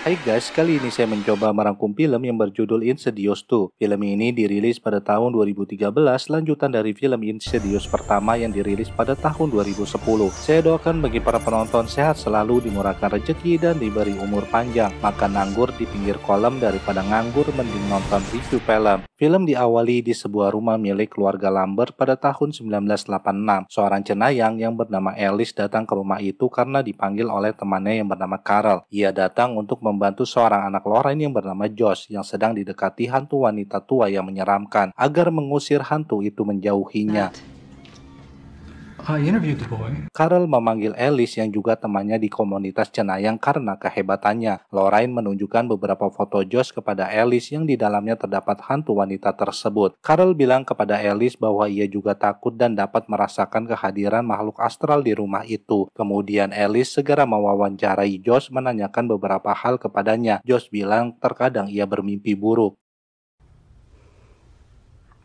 Hai guys, kali ini saya mencoba merangkum film yang berjudul Insidious 2. Film ini dirilis pada tahun 2013, lanjutan dari film Insidious pertama yang dirilis pada tahun 2010. Saya doakan bagi para penonton sehat selalu dimurahkan rezeki dan diberi umur panjang. Makan nganggur di pinggir kolam daripada nganggur mending nonton review film. Film diawali di sebuah rumah milik keluarga Lambert pada tahun 1986. Seorang cenayang yang bernama Alice datang ke rumah itu karena dipanggil oleh temannya yang bernama Carol. Ia datang untuk membantu seorang anak Lorraine yang bernama Josh yang sedang didekati hantu wanita tua yang menyeramkan agar mengusir hantu itu menjauhinya. I interviewed the boy. Carol memanggil Alice yang juga temannya di komunitas cenayang karena kehebatannya. Lorraine menunjukkan beberapa foto Josh kepada Alice yang di dalamnya terdapat hantu wanita tersebut. Carol bilang kepada Alice bahwa ia juga takut dan dapat merasakan kehadiran makhluk astral di rumah itu. Kemudian Alice segera mewawancarai Josh menanyakan beberapa hal kepadanya. Josh bilang terkadang ia bermimpi buruk.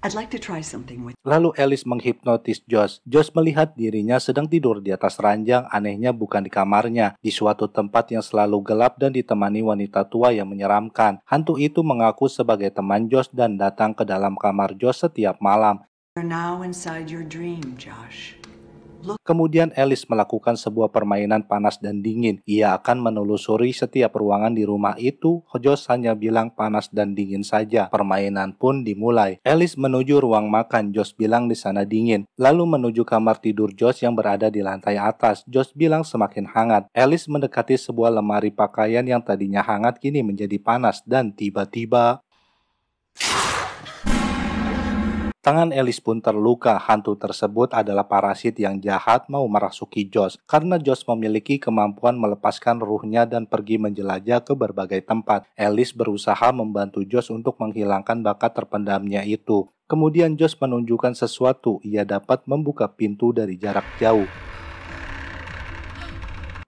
I'd like to try something with Lalu Alice menghipnotis Josh. Josh melihat dirinya sedang tidur di atas ranjang, anehnya bukan di kamarnya, di suatu tempat yang selalu gelap dan ditemani wanita tua yang menyeramkan. Hantu itu mengaku sebagai teman Josh dan datang ke dalam kamar Josh setiap malam. You're now inside your dream, Josh. Kemudian Alice melakukan sebuah permainan panas dan dingin. Ia akan menelusuri setiap ruangan di rumah itu. Jos hanya bilang panas dan dingin saja. Permainan pun dimulai. Alice menuju ruang makan. Jos bilang di sana dingin. Lalu menuju kamar tidur Jos yang berada di lantai atas. Jos bilang semakin hangat. Alice mendekati sebuah lemari pakaian yang tadinya hangat kini menjadi panas dan tiba-tiba Tangan Elis pun terluka. Hantu tersebut adalah parasit yang jahat mau merasuki Josh karena Josh memiliki kemampuan melepaskan ruhnya dan pergi menjelajah ke berbagai tempat. Elis berusaha membantu Josh untuk menghilangkan bakat terpendamnya itu. Kemudian Josh menunjukkan sesuatu, ia dapat membuka pintu dari jarak jauh.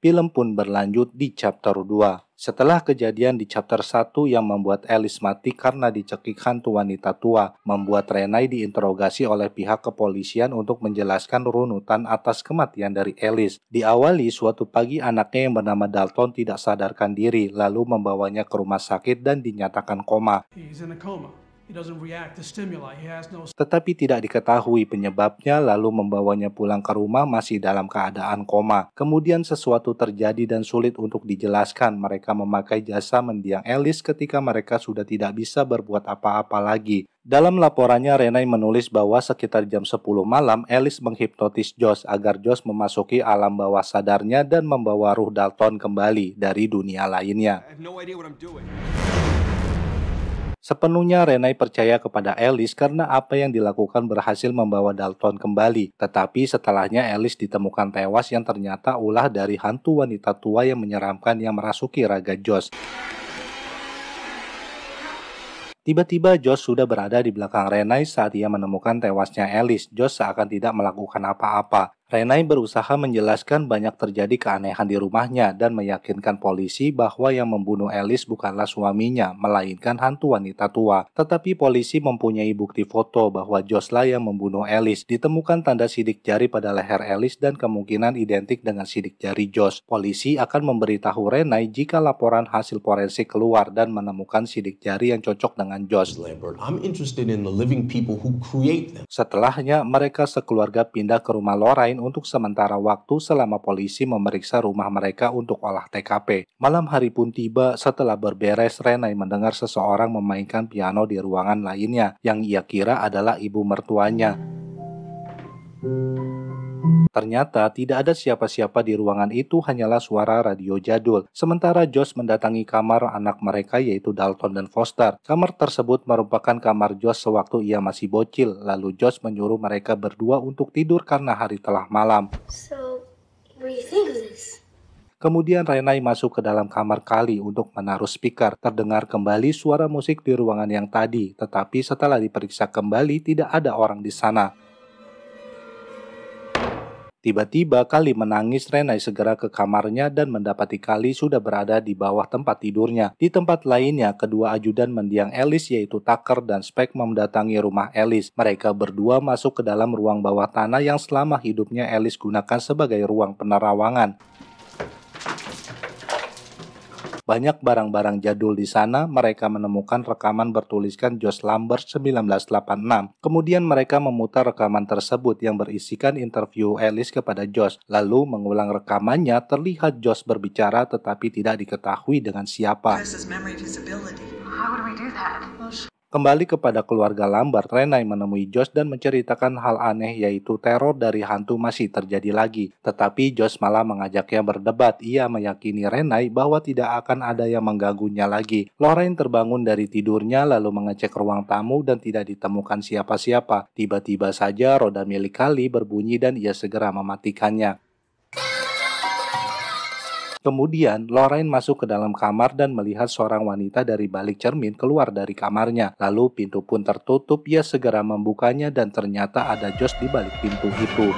Film pun berlanjut di chapter 2. Setelah kejadian di chapter 1 yang membuat Alice mati karena dicekik hantu wanita tua, membuat Renai diinterogasi oleh pihak kepolisian untuk menjelaskan runutan atas kematian dari Alice. Diawali suatu pagi anaknya yang bernama Dalton tidak sadarkan diri, lalu membawanya ke rumah sakit dan dinyatakan koma. Tetapi tidak diketahui penyebabnya lalu membawanya pulang ke rumah masih dalam keadaan koma. Kemudian sesuatu terjadi dan sulit untuk dijelaskan. Mereka memakai jasa mendiang Alice ketika mereka sudah tidak bisa berbuat apa-apa lagi. Dalam laporannya, Renai menulis bahwa sekitar jam 10 malam, Alice menghipnotis Josh agar Josh memasuki alam bawah sadarnya dan membawa ruh Dalton kembali dari dunia lainnya. I have no idea what I'm doing. Sepenuhnya Renai percaya kepada Alice karena apa yang dilakukan berhasil membawa Dalton kembali. Tetapi setelahnya Alice ditemukan tewas yang ternyata ulah dari hantu wanita tua yang menyeramkan yang merasuki raga Josh. Tiba-tiba Josh sudah berada di belakang Renai saat ia menemukan tewasnya Alice. Josh seakan tidak melakukan apa-apa. Renai berusaha menjelaskan banyak terjadi keanehan di rumahnya dan meyakinkan polisi bahwa yang membunuh Elis bukanlah suaminya, melainkan hantu wanita tua. Tetapi polisi mempunyai bukti foto bahwa Josla yang membunuh Elis ditemukan tanda sidik jari pada leher Elis dan kemungkinan identik dengan sidik jari Jos. Polisi akan memberitahu Renai jika laporan hasil forensik keluar dan menemukan sidik jari yang cocok dengan Jos. Setelahnya, mereka sekeluarga pindah ke rumah Lorraine lain untuk sementara waktu selama polisi memeriksa rumah mereka untuk olah TKP. Malam hari pun tiba setelah berberes Renai mendengar seseorang memainkan piano di ruangan lainnya yang ia kira adalah ibu mertuanya. Thank Ternyata tidak ada siapa-siapa di ruangan itu hanyalah suara radio jadul. Sementara Josh mendatangi kamar anak mereka yaitu Dalton dan Foster. Kamar tersebut merupakan kamar Josh sewaktu ia masih bocil. Lalu Josh menyuruh mereka berdua untuk tidur karena hari telah malam. Kemudian Renai masuk ke dalam kamar kali untuk menaruh speaker. Terdengar kembali suara musik di ruangan yang tadi, tetapi setelah diperiksa kembali tidak ada orang di sana. Tiba-tiba Kali menangis Renai segera ke kamarnya dan mendapati Kali sudah berada di bawah tempat tidurnya. Di tempat lainnya, kedua ajudan mendiang Elis yaitu Tucker dan Speck mendatangi rumah Elis. Mereka berdua masuk ke dalam ruang bawah tanah yang selama hidupnya Elis gunakan sebagai ruang penerawangan. Banyak barang-barang jadul di sana, mereka menemukan rekaman bertuliskan Jos Lambert 1986. Kemudian mereka memutar rekaman tersebut yang berisikan interview Alice kepada Jos. Lalu mengulang rekamannya, terlihat Jos berbicara tetapi tidak diketahui dengan siapa. Kembali kepada keluarga Lambert, Renai menemui Josh dan menceritakan hal aneh yaitu teror dari hantu masih terjadi lagi. Tetapi Josh malah mengajaknya berdebat. Ia meyakini Renai bahwa tidak akan ada yang mengganggunya lagi. Lorraine terbangun dari tidurnya lalu mengecek ruang tamu dan tidak ditemukan siapa-siapa. Tiba-tiba saja roda milik Kali berbunyi dan ia segera mematikannya. Kemudian, Lorraine masuk ke dalam kamar dan melihat seorang wanita dari balik cermin keluar dari kamarnya. Lalu pintu pun tertutup, ia segera membukanya dan ternyata ada Josh di balik pintu itu.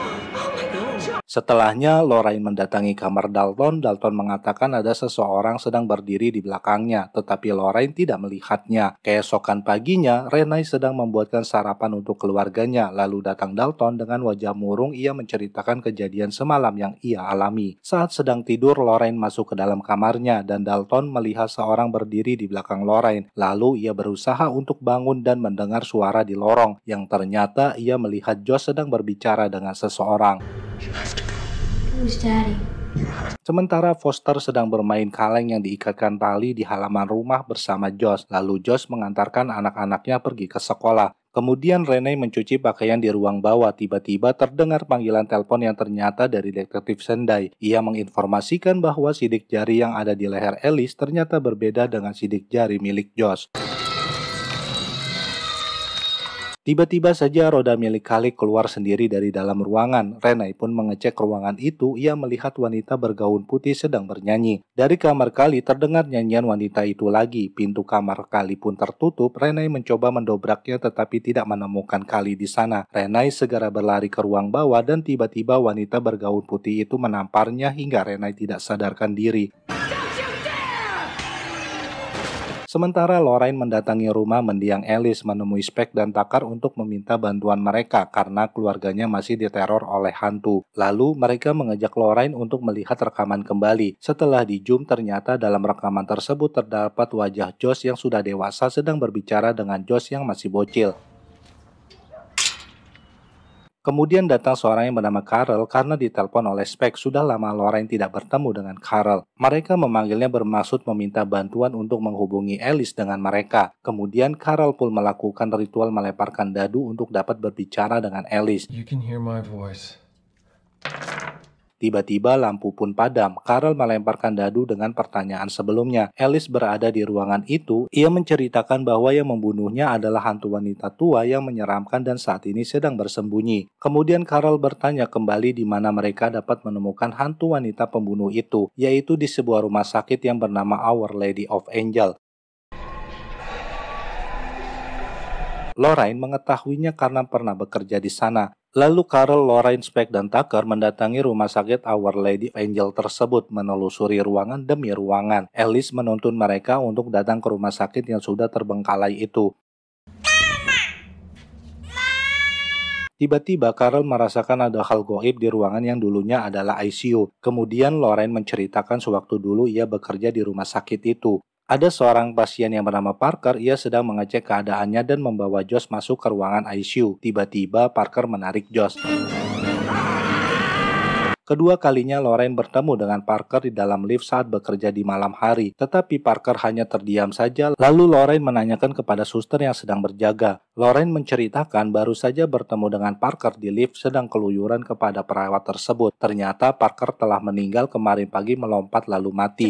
Setelahnya, Lorraine mendatangi kamar Dalton. Dalton mengatakan ada seseorang sedang berdiri di belakangnya, tetapi Lorraine tidak melihatnya. Keesokan paginya, Renai sedang membuatkan sarapan untuk keluarganya. Lalu datang Dalton dengan wajah murung ia menceritakan kejadian semalam yang ia alami. Saat sedang tidur, Lorraine masuk ke dalam kamarnya dan Dalton melihat seorang berdiri di belakang Lorraine. Lalu ia berusaha untuk bangun dan mendengar suara di lorong yang ternyata ia melihat Josh sedang berbicara dengan seseorang. You have to Sementara Foster sedang bermain kaleng yang diikatkan tali di halaman rumah bersama Josh. Lalu Josh mengantarkan anak-anaknya pergi ke sekolah. Kemudian Rene mencuci pakaian di ruang bawah. Tiba-tiba terdengar panggilan telepon yang ternyata dari detektif Sendai. Ia menginformasikan bahwa sidik jari yang ada di leher Alice ternyata berbeda dengan sidik jari milik Josh. Tiba-tiba saja roda milik kali keluar sendiri dari dalam ruangan. Renai pun mengecek ruangan itu, ia melihat wanita bergaun putih sedang bernyanyi. Dari kamar Kali terdengar nyanyian wanita itu lagi. Pintu kamar Kali pun tertutup, Renai mencoba mendobraknya tetapi tidak menemukan Kali di sana. Renai segera berlari ke ruang bawah dan tiba-tiba wanita bergaun putih itu menamparnya hingga Renai tidak sadarkan diri. Sementara Lorraine mendatangi rumah mendiang Alice menemui Spek dan Takar untuk meminta bantuan mereka karena keluarganya masih diteror oleh hantu. Lalu mereka mengajak Lorraine untuk melihat rekaman kembali. Setelah di zoom ternyata dalam rekaman tersebut terdapat wajah Josh yang sudah dewasa sedang berbicara dengan Josh yang masih bocil. Kemudian datang seorang yang bernama Karel karena ditelepon oleh Spek sudah lama Lorraine tidak bertemu dengan Karel. Mereka memanggilnya bermaksud meminta bantuan untuk menghubungi Alice dengan mereka. Kemudian Karel pun melakukan ritual melemparkan dadu untuk dapat berbicara dengan Alice. You can hear my voice. Tiba-tiba lampu pun padam. Karel melemparkan dadu dengan pertanyaan sebelumnya. Alice berada di ruangan itu. Ia menceritakan bahwa yang membunuhnya adalah hantu wanita tua yang menyeramkan dan saat ini sedang bersembunyi. Kemudian Karel bertanya kembali di mana mereka dapat menemukan hantu wanita pembunuh itu, yaitu di sebuah rumah sakit yang bernama Our Lady of Angel. Lorraine mengetahuinya karena pernah bekerja di sana. Lalu Karl Lorraine, Speck, dan Tucker mendatangi rumah sakit Our Lady Angel tersebut menelusuri ruangan demi ruangan. Ellis menuntun mereka untuk datang ke rumah sakit yang sudah terbengkalai itu. Tiba-tiba Karl merasakan ada hal goib di ruangan yang dulunya adalah ICU. Kemudian Lorraine menceritakan sewaktu dulu ia bekerja di rumah sakit itu. Ada seorang pasien yang bernama Parker, ia sedang mengecek keadaannya dan membawa Josh masuk ke ruangan ICU. Tiba-tiba Parker menarik Josh. Kedua kalinya Lorraine bertemu dengan Parker di dalam lift saat bekerja di malam hari, tetapi Parker hanya terdiam saja. Lalu Lorraine menanyakan kepada suster yang sedang berjaga. Lorraine menceritakan baru saja bertemu dengan Parker di lift sedang keluyuran kepada perawat tersebut. Ternyata Parker telah meninggal kemarin pagi melompat lalu mati.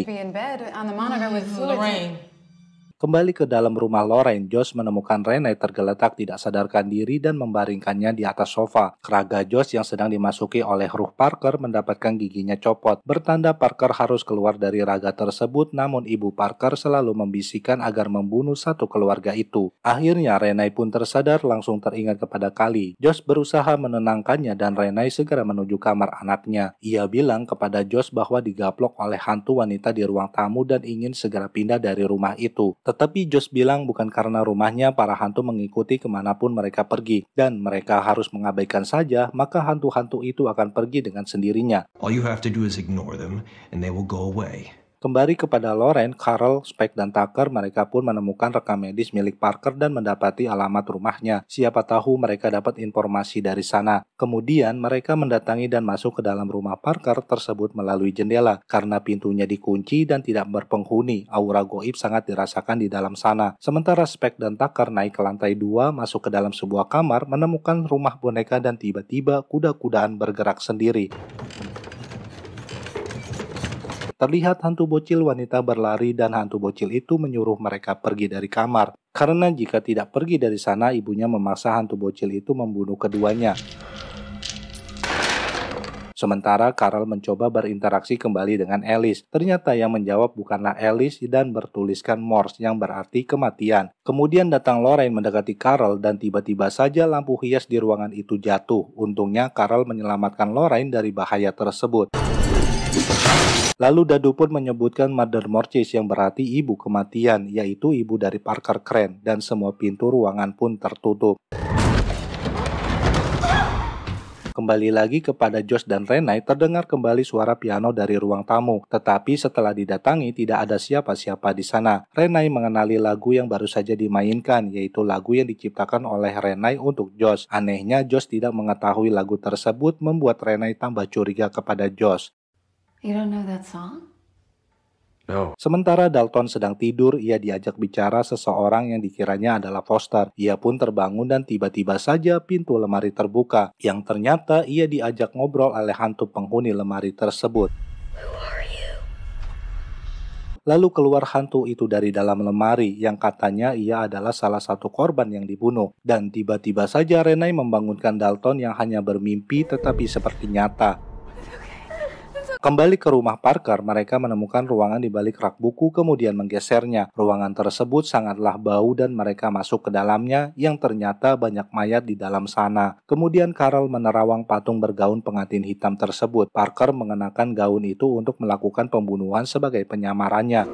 Kembali ke dalam rumah Lorraine, Josh menemukan Rene tergeletak tidak sadarkan diri dan membaringkannya di atas sofa. Keraga Josh yang sedang dimasuki oleh ruh Parker mendapatkan giginya copot. Bertanda Parker harus keluar dari raga tersebut, namun ibu Parker selalu membisikkan agar membunuh satu keluarga itu. Akhirnya Rene pun tersadar langsung teringat kepada Kali. Josh berusaha menenangkannya dan Rene segera menuju kamar anaknya. Ia bilang kepada Josh bahwa digaplok oleh hantu wanita di ruang tamu dan ingin segera pindah dari rumah itu. Tetapi Jos bilang bukan karena rumahnya para hantu mengikuti kemanapun mereka pergi dan mereka harus mengabaikan saja maka hantu-hantu itu akan pergi dengan sendirinya. All you have to do is ignore them and they will go away. Kembali kepada Loren, Carl, Spike, dan Tucker, mereka pun menemukan rekam medis milik Parker dan mendapati alamat rumahnya. Siapa tahu mereka dapat informasi dari sana. Kemudian mereka mendatangi dan masuk ke dalam rumah Parker tersebut melalui jendela karena pintunya dikunci dan tidak berpenghuni. Aura goib sangat dirasakan di dalam sana. Sementara Spike dan Tucker naik ke lantai dua, masuk ke dalam sebuah kamar, menemukan rumah boneka dan tiba-tiba kuda-kudaan bergerak sendiri. Terlihat hantu bocil wanita berlari dan hantu bocil itu menyuruh mereka pergi dari kamar. Karena jika tidak pergi dari sana, ibunya memaksa hantu bocil itu membunuh keduanya. Sementara Karel mencoba berinteraksi kembali dengan Alice. Ternyata yang menjawab bukanlah Alice dan bertuliskan Morse yang berarti kematian. Kemudian datang Lorraine mendekati Karel dan tiba-tiba saja lampu hias di ruangan itu jatuh. Untungnya Karel menyelamatkan Lorraine dari bahaya tersebut. Lalu Dadu pun menyebutkan Mother Mortis yang berarti ibu kematian, yaitu ibu dari Parker Crane, dan semua pintu ruangan pun tertutup kembali lagi kepada Josh dan Renai terdengar kembali suara piano dari ruang tamu. Tetapi setelah didatangi tidak ada siapa-siapa di sana. Renai mengenali lagu yang baru saja dimainkan, yaitu lagu yang diciptakan oleh Renai untuk Josh. Anehnya Josh tidak mengetahui lagu tersebut membuat Renai tambah curiga kepada Josh. You don't know that song? No. Sementara Dalton sedang tidur, ia diajak bicara seseorang yang dikiranya adalah Foster. Ia pun terbangun dan tiba-tiba saja pintu lemari terbuka, yang ternyata ia diajak ngobrol oleh hantu penghuni lemari tersebut. Lalu keluar hantu itu dari dalam lemari yang katanya ia adalah salah satu korban yang dibunuh. Dan tiba-tiba saja Renai membangunkan Dalton yang hanya bermimpi tetapi seperti nyata. Kembali ke rumah Parker, mereka menemukan ruangan di balik rak buku kemudian menggesernya. Ruangan tersebut sangatlah bau dan mereka masuk ke dalamnya yang ternyata banyak mayat di dalam sana. Kemudian Carol menerawang patung bergaun pengantin hitam tersebut. Parker mengenakan gaun itu untuk melakukan pembunuhan sebagai penyamarannya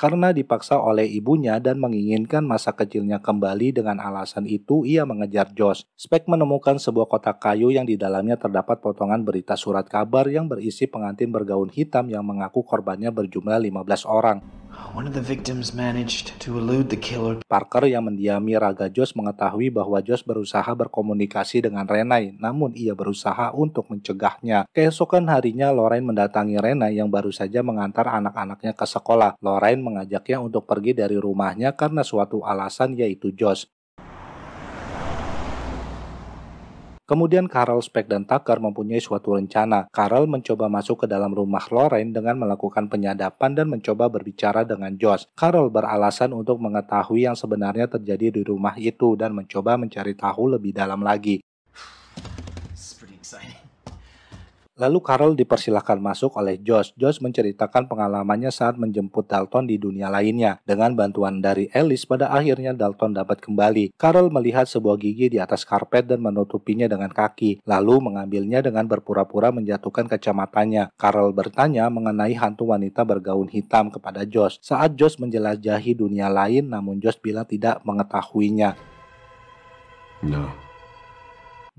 karena dipaksa oleh ibunya dan menginginkan masa kecilnya kembali dengan alasan itu ia mengejar Josh. Spek menemukan sebuah kotak kayu yang di dalamnya terdapat potongan berita surat kabar yang berisi pengantin bergaun hitam yang mengaku korbannya berjumlah 15 orang. One of the victims managed to elude the killer. Parker yang mendiami raga Josh mengetahui bahwa Josh berusaha berkomunikasi dengan Renai, namun ia berusaha untuk mencegahnya. Keesokan harinya, Lorraine mendatangi Renai yang baru saja mengantar anak-anaknya ke sekolah. Lorraine mengajaknya untuk pergi dari rumahnya karena suatu alasan yaitu Josh. Kemudian Carol, Speck, dan Tucker mempunyai suatu rencana. Carol mencoba masuk ke dalam rumah Lorraine dengan melakukan penyadapan dan mencoba berbicara dengan Josh. Carol beralasan untuk mengetahui yang sebenarnya terjadi di rumah itu dan mencoba mencari tahu lebih dalam lagi. Lalu Carol dipersilahkan masuk oleh Josh. Josh menceritakan pengalamannya saat menjemput Dalton di dunia lainnya. Dengan bantuan dari Alice, pada akhirnya Dalton dapat kembali. Carol melihat sebuah gigi di atas karpet dan menutupinya dengan kaki, lalu mengambilnya dengan berpura-pura menjatuhkan kacamatanya. Carol bertanya mengenai hantu wanita bergaun hitam kepada Josh. Saat Josh menjelajahi dunia lain, namun Josh bilang tidak mengetahuinya. No.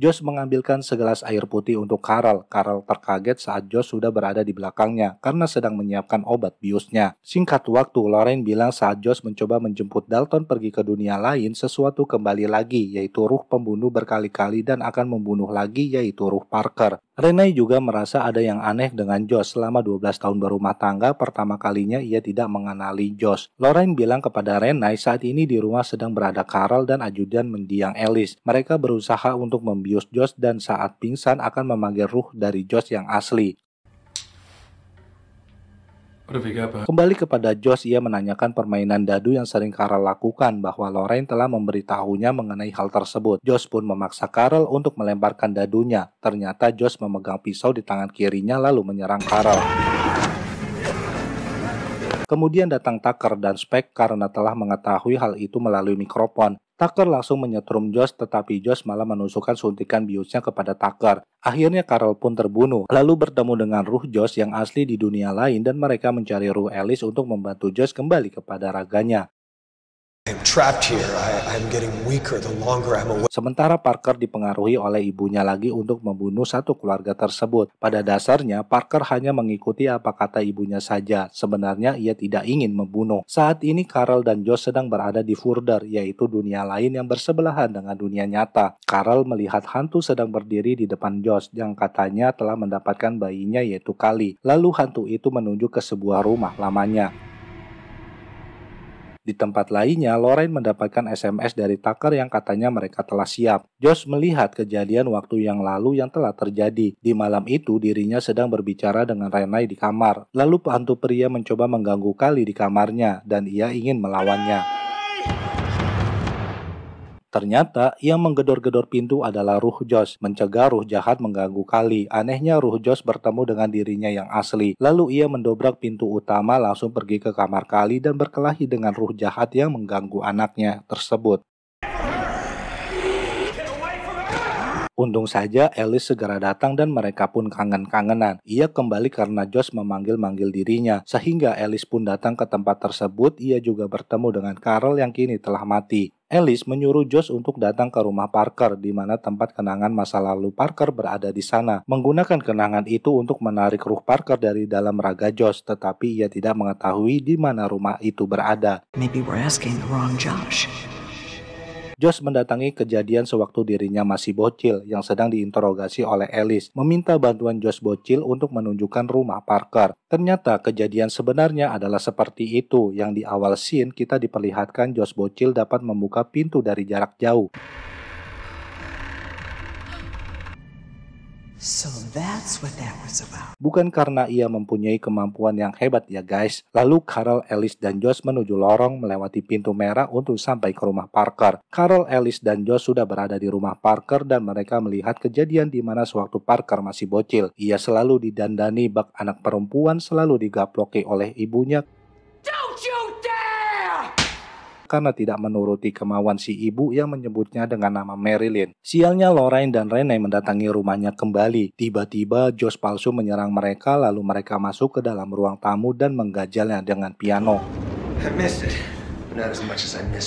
Josh mengambilkan segelas air putih untuk Karel. Karel terkaget saat Josh sudah berada di belakangnya karena sedang menyiapkan obat biusnya. Singkat waktu, Lorraine bilang saat Josh mencoba menjemput Dalton pergi ke dunia lain, sesuatu kembali lagi, yaitu ruh pembunuh berkali-kali dan akan membunuh lagi, yaitu ruh Parker. Renai juga merasa ada yang aneh dengan Josh selama 12 tahun berumah tangga pertama kalinya ia tidak mengenali Josh. Lorraine bilang kepada Renai saat ini di rumah sedang berada Karel dan ajudan mendiang Alice. Mereka berusaha untuk membiarkan Julius Jos dan saat pingsan akan memanggil ruh dari Jos yang asli. Kembali kepada Jos, ia menanyakan permainan dadu yang sering Karel lakukan bahwa Lorraine telah memberitahunya mengenai hal tersebut. Jos pun memaksa Karel untuk melemparkan dadunya. Ternyata Jos memegang pisau di tangan kirinya lalu menyerang Karel. Kemudian datang Tucker dan Speck karena telah mengetahui hal itu melalui mikrofon. Tucker langsung menyetrum Josh tetapi Josh malah menusukkan suntikan biusnya kepada Tucker. Akhirnya Carol pun terbunuh. Lalu bertemu dengan ruh Josh yang asli di dunia lain dan mereka mencari ruh Alice untuk membantu Josh kembali kepada raganya. Sementara Parker dipengaruhi oleh ibunya lagi untuk membunuh satu keluarga tersebut. Pada dasarnya, Parker hanya mengikuti apa kata ibunya saja. Sebenarnya ia tidak ingin membunuh. Saat ini Carol dan Josh sedang berada di Furder, yaitu dunia lain yang bersebelahan dengan dunia nyata. Carol melihat hantu sedang berdiri di depan Josh yang katanya telah mendapatkan bayinya yaitu Kali. Lalu hantu itu menunjuk ke sebuah rumah lamanya. Di tempat lainnya, Lorraine mendapatkan SMS dari Tucker yang katanya mereka telah siap. Josh melihat kejadian waktu yang lalu yang telah terjadi. Di malam itu, dirinya sedang berbicara dengan Renai di kamar. Lalu hantu pria mencoba mengganggu Kali di kamarnya, dan ia ingin melawannya. Ternyata yang menggedor-gedor pintu adalah ruh Jos, mencegah ruh jahat mengganggu kali. Anehnya ruh Jos bertemu dengan dirinya yang asli. Lalu ia mendobrak pintu utama langsung pergi ke kamar kali dan berkelahi dengan ruh jahat yang mengganggu anaknya tersebut. Untung saja Alice segera datang dan mereka pun kangen-kangenan. Ia kembali karena Josh memanggil-manggil dirinya. Sehingga Alice pun datang ke tempat tersebut. Ia juga bertemu dengan Carol yang kini telah mati. Alice menyuruh Josh untuk datang ke rumah Parker di mana tempat kenangan masa lalu Parker berada di sana. Menggunakan kenangan itu untuk menarik ruh Parker dari dalam raga Josh, tetapi ia tidak mengetahui di mana rumah itu berada. Maybe we're asking the wrong Josh. Josh mendatangi kejadian sewaktu dirinya masih bocil yang sedang diinterogasi oleh Alice, meminta bantuan Josh bocil untuk menunjukkan rumah Parker. Ternyata kejadian sebenarnya adalah seperti itu yang di awal scene kita diperlihatkan Josh bocil dapat membuka pintu dari jarak jauh. So that's what that was about. Bukan karena ia mempunyai kemampuan yang hebat ya guys. Lalu Carol Ellis dan Josh menuju lorong melewati pintu merah untuk sampai ke rumah Parker. Carol Ellis dan Josh sudah berada di rumah Parker dan mereka melihat kejadian di mana sewaktu Parker masih bocil. Ia selalu didandani bak anak perempuan selalu digaploki oleh ibunya karena tidak menuruti kemauan si ibu yang menyebutnya dengan nama Marilyn. Sialnya Lorraine dan Rene mendatangi rumahnya kembali. Tiba-tiba Josh palsu menyerang mereka lalu mereka masuk ke dalam ruang tamu dan menggajalnya dengan piano.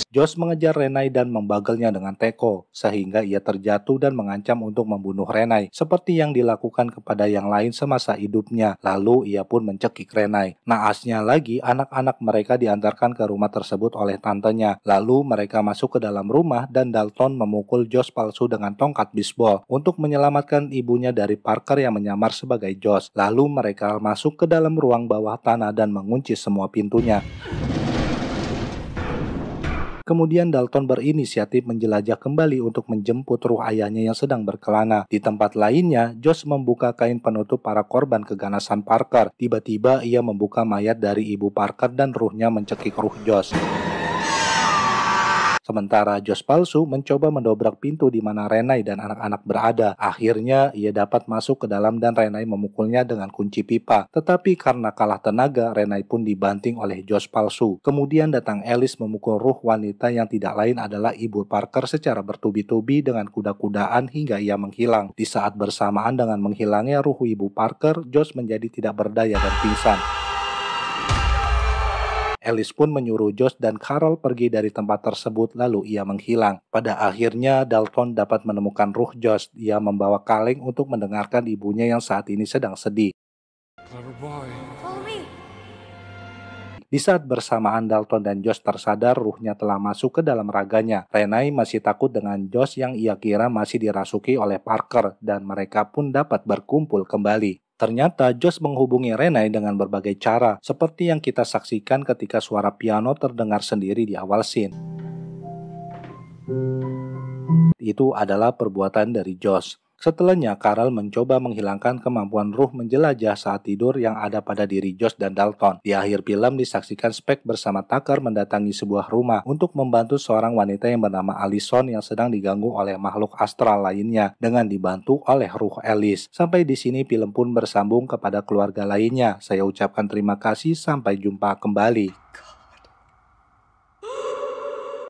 Josh mengejar Renai dan membagelnya dengan teko, sehingga ia terjatuh dan mengancam untuk membunuh Renai, seperti yang dilakukan kepada yang lain semasa hidupnya. Lalu ia pun mencekik Renai. Naasnya lagi, anak-anak mereka diantarkan ke rumah tersebut oleh tantenya. Lalu mereka masuk ke dalam rumah dan Dalton memukul Josh palsu dengan tongkat bisbol untuk menyelamatkan ibunya dari Parker yang menyamar sebagai Josh. Lalu mereka masuk ke dalam ruang bawah tanah dan mengunci semua pintunya. Kemudian Dalton berinisiatif menjelajah kembali untuk menjemput ruh ayahnya yang sedang berkelana. Di tempat lainnya, Josh membuka kain penutup para korban keganasan Parker. Tiba-tiba ia membuka mayat dari ibu Parker dan ruhnya mencekik ruh Josh. Sementara Jos palsu mencoba mendobrak pintu di mana Renai dan anak-anak berada. Akhirnya ia dapat masuk ke dalam dan Renai memukulnya dengan kunci pipa. Tetapi karena kalah tenaga, Renai pun dibanting oleh Jos palsu. Kemudian datang Elis memukul ruh wanita yang tidak lain adalah Ibu Parker secara bertubi-tubi dengan kuda-kudaan hingga ia menghilang. Di saat bersamaan dengan menghilangnya ruh Ibu Parker, Jos menjadi tidak berdaya dan pingsan. Alice pun menyuruh Josh dan Carol pergi dari tempat tersebut lalu ia menghilang. Pada akhirnya Dalton dapat menemukan ruh Josh. Ia membawa kaleng untuk mendengarkan ibunya yang saat ini sedang sedih. Di saat bersamaan Dalton dan Josh tersadar ruhnya telah masuk ke dalam raganya. Renai masih takut dengan Josh yang ia kira masih dirasuki oleh Parker dan mereka pun dapat berkumpul kembali. Ternyata Josh menghubungi Renai dengan berbagai cara, seperti yang kita saksikan ketika suara piano terdengar sendiri di awal scene. Itu adalah perbuatan dari Josh. Setelahnya, Karel mencoba menghilangkan kemampuan ruh menjelajah saat tidur yang ada pada diri Josh dan Dalton. Di akhir film disaksikan Spek bersama Tucker mendatangi sebuah rumah untuk membantu seorang wanita yang bernama Allison yang sedang diganggu oleh makhluk astral lainnya dengan dibantu oleh ruh Alice. Sampai di sini film pun bersambung kepada keluarga lainnya. Saya ucapkan terima kasih, sampai jumpa kembali.